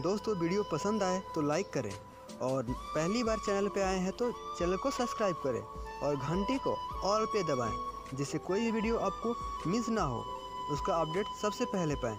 दोस्तों वीडियो पसंद आए तो लाइक करें और पहली बार चैनल पर आए हैं तो चैनल को सब्सक्राइब करें और घंटी को ऑल पे दबाएं जिससे कोई भी वीडियो आपको मिस ना हो उसका अपडेट सबसे पहले पाएँ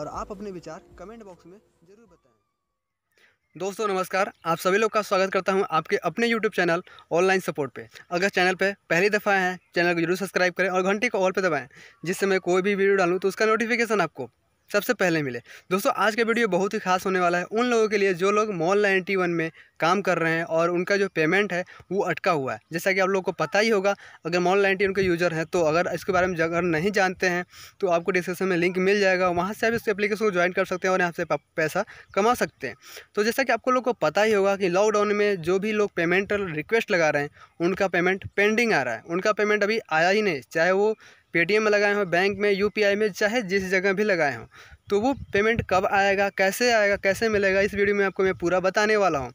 और आप अपने विचार कमेंट बॉक्स में ज़रूर बताएं दोस्तों नमस्कार आप सभी लोग का स्वागत करता हूं आपके अपने YouTube चैनल ऑनलाइन सपोर्ट पे अगर चैनल पे पहली दफ़ा है चैनल को जरूर सब्सक्राइब करें और घंटी को ऑल पे दबाएं जिससे मैं कोई भी वीडियो डालूं तो उसका नोटिफिकेशन आपको सबसे पहले मिले दोस्तों आज का वीडियो बहुत ही खास होने वाला है उन लोगों के लिए जो लोग मॉल नाइन्टी वन में काम कर रहे हैं और उनका जो पेमेंट है वो अटका हुआ है जैसा कि आप लोगों को पता ही होगा अगर मॉल नाइन्टी वन के यूज़र हैं तो अगर इसके बारे में अगर नहीं जानते हैं तो आपको डिस्क्रिप्शन में लिंक मिल जाएगा वहाँ से आप इस एप्लीकेशन को ज्वाइन कर सकते हैं और यहाँ से पैसा कमा सकते हैं तो जैसा कि आपको लोग को पता ही होगा कि लॉकडाउन में जो भी लोग पेमेंट रिक्वेस्ट लगा रहे हैं उनका पेमेंट पेंडिंग आ रहा है उनका पेमेंट अभी आया ही नहीं चाहे वो पेटीएम में लगाए हों बैंक में यू में चाहे जिस जगह भी लगाए हों तो वो पेमेंट कब आएगा कैसे आएगा कैसे मिलेगा इस वीडियो में आपको मैं पूरा बताने वाला हूँ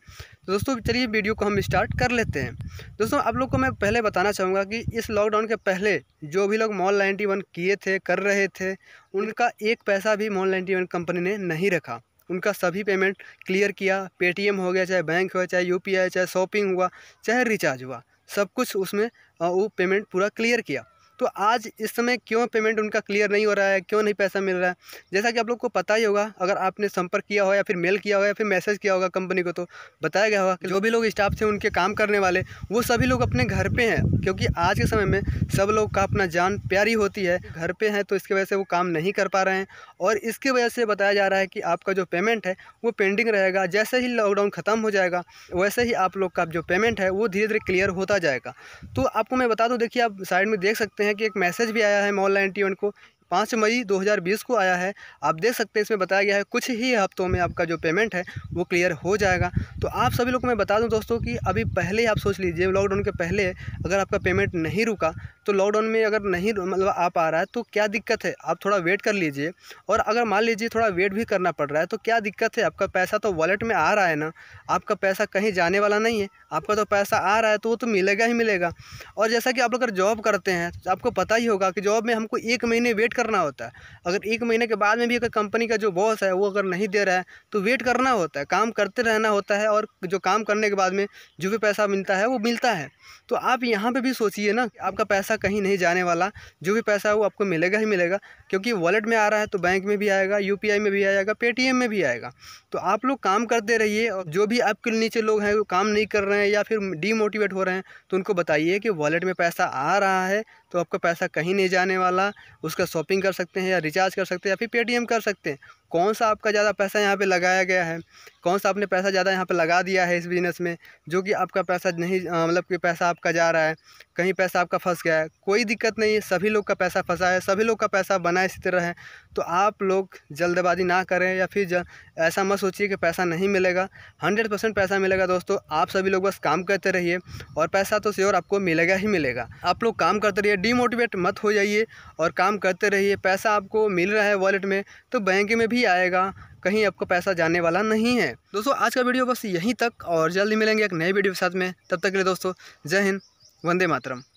तो दोस्तों चलिए वीडियो को हम स्टार्ट कर लेते हैं दोस्तों आप लोग को मैं पहले बताना चाहूँगा कि इस लॉकडाउन के पहले जो भी लोग मॉल नाइन्टी वन किए थे कर रहे थे उनका एक पैसा भी मॉल नाइन्टी वन कंपनी ने नहीं रखा उनका सभी पेमेंट क्लियर किया पेटीएम हो गया चाहे बैंक हो चाहे यू चाहे शॉपिंग हुआ चाहे रिचार्ज हुआ सब कुछ उसमें वो पेमेंट पूरा क्लियर किया तो आज इस समय क्यों पेमेंट उनका क्लियर नहीं हो रहा है क्यों नहीं पैसा मिल रहा है जैसा कि आप लोग को पता ही होगा अगर आपने संपर्क किया हो या फिर मेल किया हो या फिर मैसेज किया होगा कंपनी को तो बताया गया होगा जो भी लोग स्टाफ थे उनके काम करने वाले वो सभी लोग अपने घर पर हैं क्योंकि आज के समय में सब लोग का अपना जान प्यारी होती है घर पर हैं तो इसकी वजह से वो काम नहीं कर पा रहे हैं और इसकी वजह से बताया जा रहा है कि आपका जो पेमेंट है वो पेंडिंग रहेगा जैसे ही लॉकडाउन ख़त्म हो जाएगा वैसे ही आप लोग का जो पेमेंट है वो धीरे धीरे क्लियर होता जाएगा तो आपको मैं बता दूँ देखिए आप साइड में देख सकते हैं हैं कि एक मैसेज भी आया है मौला एंटी को पाँच मई 2020 को आया है आप देख सकते हैं इसमें बताया गया है कुछ ही हफ्तों में आपका जो पेमेंट है वो क्लियर हो जाएगा तो आप सभी लोग मैं बता दूं दोस्तों कि अभी पहले ही आप सोच लीजिए लॉकडाउन के पहले अगर आपका पेमेंट नहीं रुका तो लॉकडाउन में अगर नहीं मतलब आ पा रहा है तो क्या दिक्कत है आप थोड़ा वेट कर लीजिए और अगर मान लीजिए थोड़ा वेट भी करना पड़ रहा है तो क्या दिक्कत है आपका पैसा तो वॉलेट में आ रहा है ना आपका पैसा कहीं जाने वाला नहीं है आपका तो पैसा आ रहा है तो वो तो मिलेगा ही मिलेगा और जैसा कि आप अगर जॉब करते हैं तो आपको पता ही होगा कि जॉब में हमको एक महीने वेट करना होता है अगर एक महीने के बाद में भी अगर कंपनी का जो बॉस है वो अगर नहीं दे रहा है तो वेट करना होता है काम करते रहना होता है और जो काम करने के बाद में जो भी पैसा मिलता है वो मिलता है तो आप यहाँ पर भी सोचिए ना आपका पैसा पैसा कहीं नहीं जाने वाला जो भी पैसा है वो आपको मिलेगा ही मिलेगा क्योंकि वॉलेट में आ रहा है तो बैंक में भी आएगा यू में भी आएगा पेटीएम में भी आएगा तो आप लोग काम करते रहिए और जो भी आपके नीचे लोग हैं काम नहीं कर रहे हैं या फिर डीमोटिवेट हो रहे हैं तो उनको बताइए कि वॉलेट में पैसा आ रहा है तो आपका पैसा कहीं नहीं जाने वाला उसका शॉपिंग कर सकते हैं या रिचार्ज कर सकते हैं या फिर पेटीएम कर सकते हैं कौन सा आपका ज़्यादा पैसा यहाँ पे लगाया गया है कौन सा आपने पैसा ज़्यादा यहाँ पे लगा दिया है इस बिज़नेस में जो कि आपका पैसा नहीं मतलब कि पैसा आपका जा रहा है कहीं पैसा आपका फंस गया है कोई दिक्कत नहीं है सभी लोग का पैसा फंसा है सभी लोग का पैसा बना इसी तरह है तो आप लोग जल्दबाजी ना करें या फिर ऐसा मत सोचिए कि पैसा नहीं मिलेगा हंड्रेड परसेंट पैसा मिलेगा दोस्तों आप सभी लोग बस काम करते रहिए और पैसा तो श्योर आपको मिलेगा ही मिलेगा आप लोग काम करते रहिए डीमोटिवेट मत हो जाइए और काम करते रहिए पैसा आपको मिल रहा है वॉलेट में तो बैंक में भी भी आएगा कहीं आपको पैसा जाने वाला नहीं है दोस्तों आज का वीडियो बस यहीं तक और जल्दी मिलेंगे एक नए वीडियो के साथ में तब तक के लिए दोस्तों जय हिंद वंदे मातरम